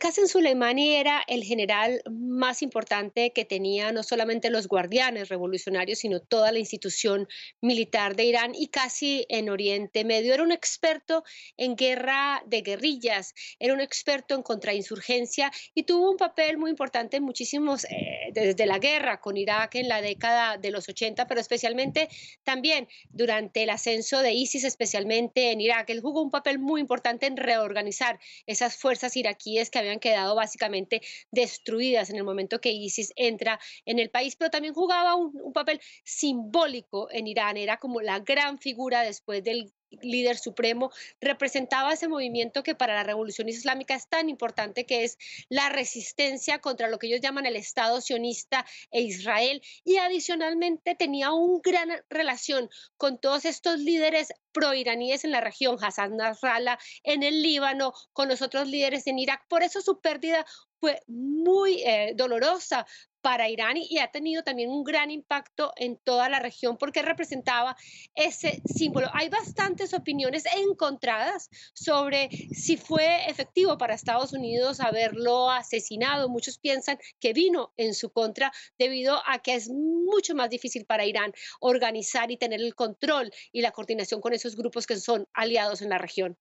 Qasem Soleimani era el general más importante que tenía no solamente los guardianes revolucionarios, sino toda la institución militar de Irán y casi en Oriente Medio. Era un experto en guerra de guerrillas, era un experto en contrainsurgencia y tuvo un papel muy importante en muchísimos, eh, desde la guerra con Irak en la década de los 80, pero especialmente también durante el ascenso de ISIS, especialmente en Irak. Él jugó un papel muy importante en reorganizar esas fuerzas iraquíes que habían quedado básicamente destruidas en el momento que ISIS entra en el país, pero también jugaba un papel simbólico en Irán, era como la gran figura después del líder supremo, representaba ese movimiento que para la revolución islámica es tan importante, que es la resistencia contra lo que ellos llaman el Estado sionista e Israel. Y adicionalmente tenía una gran relación con todos estos líderes proiraníes en la región, Hassan Nasrallah en el Líbano, con los otros líderes en Irak. Por eso su pérdida fue muy eh, dolorosa para Irán y ha tenido también un gran impacto en toda la región porque representaba ese símbolo. Hay bastantes opiniones encontradas sobre si fue efectivo para Estados Unidos haberlo asesinado. Muchos piensan que vino en su contra debido a que es mucho más difícil para Irán organizar y tener el control y la coordinación con esos grupos que son aliados en la región.